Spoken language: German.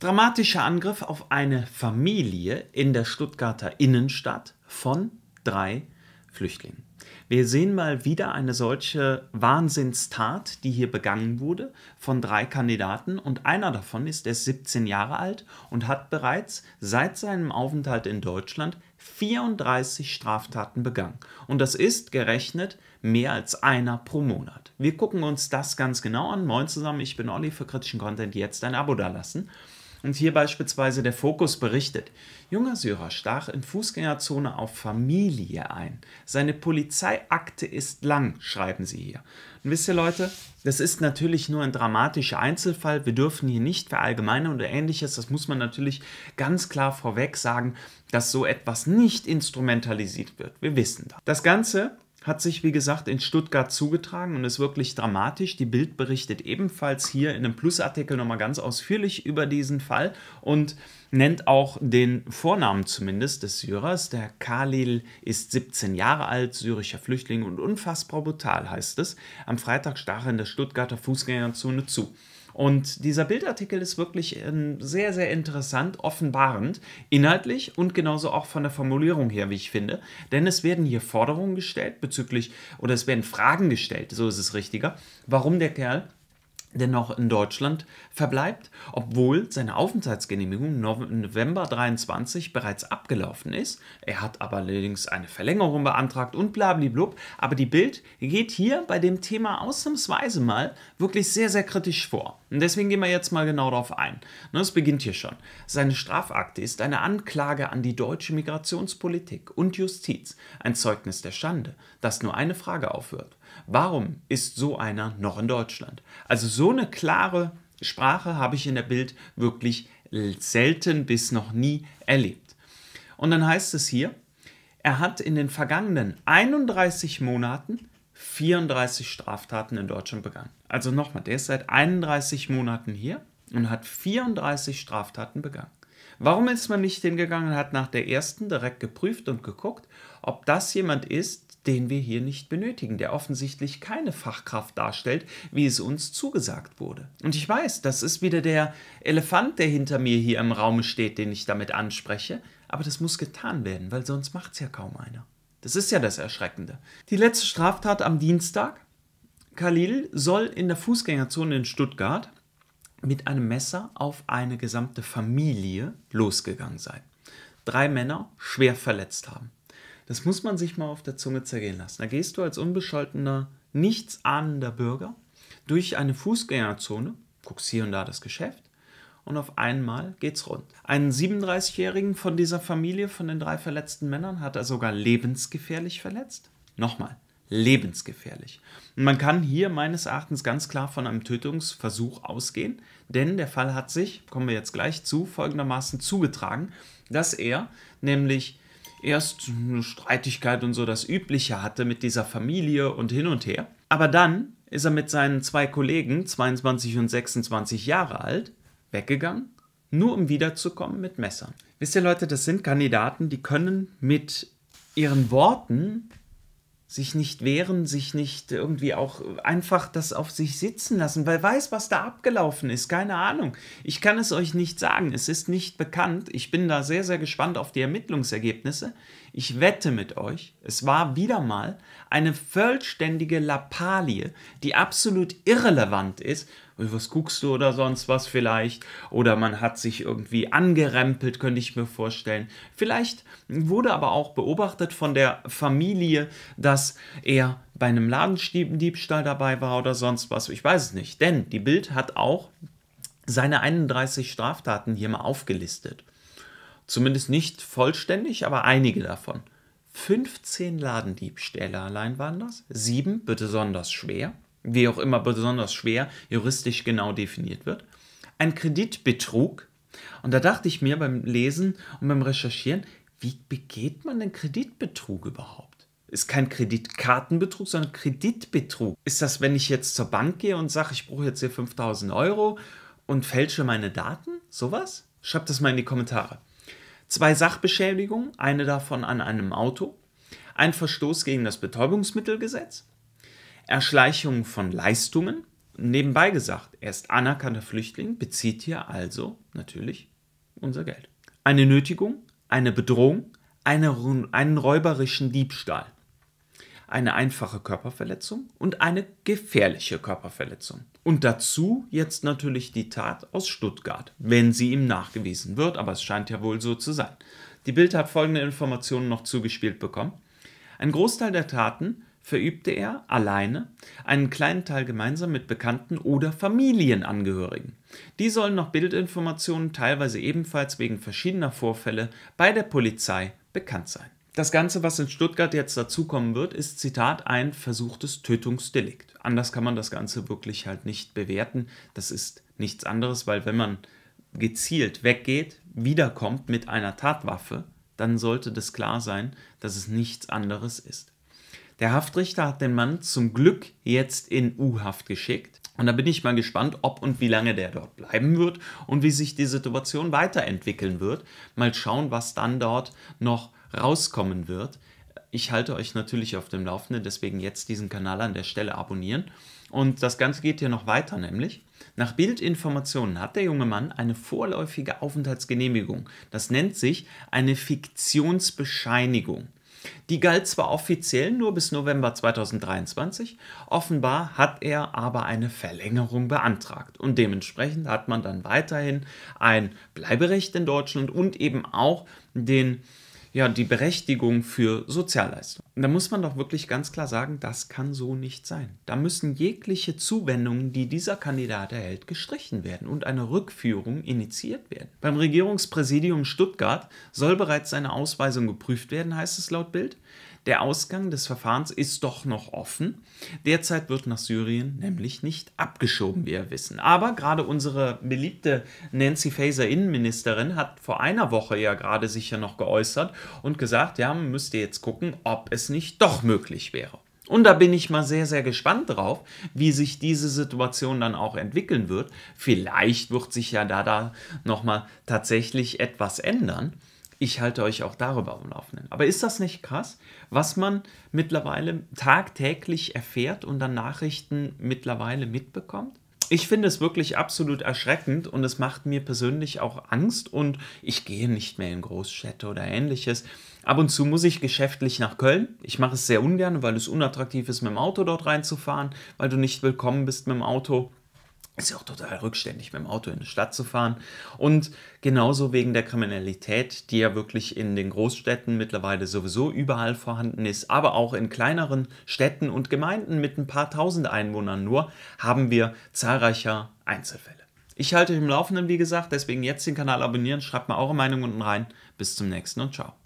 Dramatischer Angriff auf eine Familie in der Stuttgarter Innenstadt von drei Flüchtlingen. Wir sehen mal wieder eine solche Wahnsinnstat, die hier begangen wurde von drei Kandidaten und einer davon ist erst 17 Jahre alt und hat bereits seit seinem Aufenthalt in Deutschland 34 Straftaten begangen. Und das ist gerechnet mehr als einer pro Monat. Wir gucken uns das ganz genau an. Moin zusammen, ich bin Olli für kritischen Content. Jetzt ein Abo dalassen. lassen und hier beispielsweise der Fokus berichtet, junger Syrer stach in Fußgängerzone auf Familie ein. Seine Polizeiakte ist lang, schreiben sie hier. Und wisst ihr Leute, das ist natürlich nur ein dramatischer Einzelfall. Wir dürfen hier nicht verallgemeinern oder ähnliches. Das muss man natürlich ganz klar vorweg sagen, dass so etwas nicht instrumentalisiert wird. Wir wissen das. Das Ganze hat sich, wie gesagt, in Stuttgart zugetragen und ist wirklich dramatisch. Die Bild berichtet ebenfalls hier in einem Plusartikel nochmal ganz ausführlich über diesen Fall und nennt auch den Vornamen zumindest des Syrers. Der Khalil ist 17 Jahre alt, syrischer Flüchtling und unfassbar brutal, heißt es. Am Freitag stach er in der Stuttgarter Fußgängerzone zu. Und dieser Bildartikel ist wirklich ähm, sehr, sehr interessant, offenbarend, inhaltlich und genauso auch von der Formulierung her, wie ich finde. Denn es werden hier Forderungen gestellt bezüglich, oder es werden Fragen gestellt, so ist es richtiger, warum der Kerl dennoch in Deutschland verbleibt, obwohl seine Aufenthaltsgenehmigung November 23 bereits abgelaufen ist. Er hat aber allerdings eine Verlängerung beantragt und blablablub. Aber die Bild geht hier bei dem Thema ausnahmsweise mal wirklich sehr, sehr kritisch vor. Und deswegen gehen wir jetzt mal genau darauf ein. Ne, es beginnt hier schon. Seine Strafakte ist eine Anklage an die deutsche Migrationspolitik und Justiz, ein Zeugnis der Schande, das nur eine Frage aufhört. Warum ist so einer noch in Deutschland? Also so eine klare Sprache habe ich in der Bild wirklich selten bis noch nie erlebt. Und dann heißt es hier, er hat in den vergangenen 31 Monaten 34 Straftaten in Deutschland begangen. Also nochmal, der ist seit 31 Monaten hier und hat 34 Straftaten begangen. Warum ist man nicht hingegangen und hat nach der ersten direkt geprüft und geguckt, ob das jemand ist, den wir hier nicht benötigen, der offensichtlich keine Fachkraft darstellt, wie es uns zugesagt wurde. Und ich weiß, das ist wieder der Elefant, der hinter mir hier im Raum steht, den ich damit anspreche, aber das muss getan werden, weil sonst macht es ja kaum einer. Das ist ja das Erschreckende. Die letzte Straftat am Dienstag. Khalil soll in der Fußgängerzone in Stuttgart mit einem Messer auf eine gesamte Familie losgegangen sein. Drei Männer schwer verletzt haben. Das muss man sich mal auf der Zunge zergehen lassen. Da gehst du als unbescholtener, nichts ahnender Bürger durch eine Fußgängerzone, guckst hier und da das Geschäft und auf einmal geht's rund. Einen 37-Jährigen von dieser Familie, von den drei verletzten Männern, hat er sogar lebensgefährlich verletzt. Nochmal, lebensgefährlich. Und man kann hier meines Erachtens ganz klar von einem Tötungsversuch ausgehen, denn der Fall hat sich, kommen wir jetzt gleich zu, folgendermaßen zugetragen, dass er nämlich erst eine Streitigkeit und so das Übliche hatte mit dieser Familie und hin und her. Aber dann ist er mit seinen zwei Kollegen, 22 und 26 Jahre alt, weggegangen, nur um wiederzukommen mit Messern. Wisst ihr Leute, das sind Kandidaten, die können mit ihren Worten sich nicht wehren, sich nicht irgendwie auch einfach das auf sich sitzen lassen, weil weiß, was da abgelaufen ist, keine Ahnung. Ich kann es euch nicht sagen, es ist nicht bekannt. Ich bin da sehr, sehr gespannt auf die Ermittlungsergebnisse. Ich wette mit euch, es war wieder mal eine vollständige Lappalie, die absolut irrelevant ist was guckst du oder sonst was vielleicht. Oder man hat sich irgendwie angerempelt, könnte ich mir vorstellen. Vielleicht wurde aber auch beobachtet von der Familie, dass er bei einem Ladendiebstahl dabei war oder sonst was. Ich weiß es nicht. Denn die Bild hat auch seine 31 Straftaten hier mal aufgelistet. Zumindest nicht vollständig, aber einige davon. 15 Ladendiebstähle allein waren das, 7 besonders schwer, wie auch immer besonders schwer juristisch genau definiert wird, ein Kreditbetrug. Und da dachte ich mir beim Lesen und beim Recherchieren, wie begeht man denn Kreditbetrug überhaupt? Ist kein Kreditkartenbetrug, sondern Kreditbetrug. Ist das, wenn ich jetzt zur Bank gehe und sage, ich brauche jetzt hier 5000 Euro und fälsche meine Daten? Sowas? Schreibt das mal in die Kommentare. Zwei Sachbeschädigungen, eine davon an einem Auto. Ein Verstoß gegen das Betäubungsmittelgesetz Erschleichung von Leistungen. Nebenbei gesagt, er ist anerkannter Flüchtling, bezieht hier also natürlich unser Geld. Eine Nötigung, eine Bedrohung, eine, einen räuberischen Diebstahl, eine einfache Körperverletzung und eine gefährliche Körperverletzung. Und dazu jetzt natürlich die Tat aus Stuttgart, wenn sie ihm nachgewiesen wird, aber es scheint ja wohl so zu sein. Die Bild hat folgende Informationen noch zugespielt bekommen. Ein Großteil der Taten verübte er alleine, einen kleinen Teil gemeinsam mit Bekannten oder Familienangehörigen. Die sollen nach Bildinformationen teilweise ebenfalls wegen verschiedener Vorfälle bei der Polizei bekannt sein. Das Ganze, was in Stuttgart jetzt dazukommen wird, ist Zitat ein versuchtes Tötungsdelikt. Anders kann man das Ganze wirklich halt nicht bewerten. Das ist nichts anderes, weil wenn man gezielt weggeht, wiederkommt mit einer Tatwaffe, dann sollte das klar sein, dass es nichts anderes ist. Der Haftrichter hat den Mann zum Glück jetzt in U-Haft geschickt. Und da bin ich mal gespannt, ob und wie lange der dort bleiben wird und wie sich die Situation weiterentwickeln wird. Mal schauen, was dann dort noch rauskommen wird. Ich halte euch natürlich auf dem Laufenden, deswegen jetzt diesen Kanal an der Stelle abonnieren. Und das Ganze geht hier noch weiter, nämlich nach Bildinformationen hat der junge Mann eine vorläufige Aufenthaltsgenehmigung. Das nennt sich eine Fiktionsbescheinigung. Die galt zwar offiziell nur bis November 2023, offenbar hat er aber eine Verlängerung beantragt und dementsprechend hat man dann weiterhin ein Bleiberecht in Deutschland und eben auch den ja, die Berechtigung für Sozialleistungen. Und da muss man doch wirklich ganz klar sagen, das kann so nicht sein. Da müssen jegliche Zuwendungen, die dieser Kandidat erhält, gestrichen werden und eine Rückführung initiiert werden. Beim Regierungspräsidium Stuttgart soll bereits seine Ausweisung geprüft werden, heißt es laut Bild. Der Ausgang des Verfahrens ist doch noch offen. Derzeit wird nach Syrien nämlich nicht abgeschoben, wie wir wissen. Aber gerade unsere beliebte Nancy Faeser Innenministerin hat vor einer Woche ja gerade sich ja noch geäußert und gesagt, ja, man müsste jetzt gucken, ob es nicht doch möglich wäre. Und da bin ich mal sehr, sehr gespannt drauf, wie sich diese Situation dann auch entwickeln wird. Vielleicht wird sich ja da, da nochmal tatsächlich etwas ändern ich halte euch auch darüber am Laufenden. Aber ist das nicht krass, was man mittlerweile tagtäglich erfährt und dann Nachrichten mittlerweile mitbekommt? Ich finde es wirklich absolut erschreckend und es macht mir persönlich auch Angst und ich gehe nicht mehr in Großstädte oder ähnliches. Ab und zu muss ich geschäftlich nach Köln. Ich mache es sehr ungern, weil es unattraktiv ist, mit dem Auto dort reinzufahren, weil du nicht willkommen bist mit dem Auto. Ist ja auch total rückständig, mit dem Auto in die Stadt zu fahren. Und genauso wegen der Kriminalität, die ja wirklich in den Großstädten mittlerweile sowieso überall vorhanden ist, aber auch in kleineren Städten und Gemeinden mit ein paar tausend Einwohnern nur, haben wir zahlreicher Einzelfälle. Ich halte euch im Laufenden, wie gesagt, deswegen jetzt den Kanal abonnieren, schreibt mal eure Meinung unten rein. Bis zum nächsten und ciao.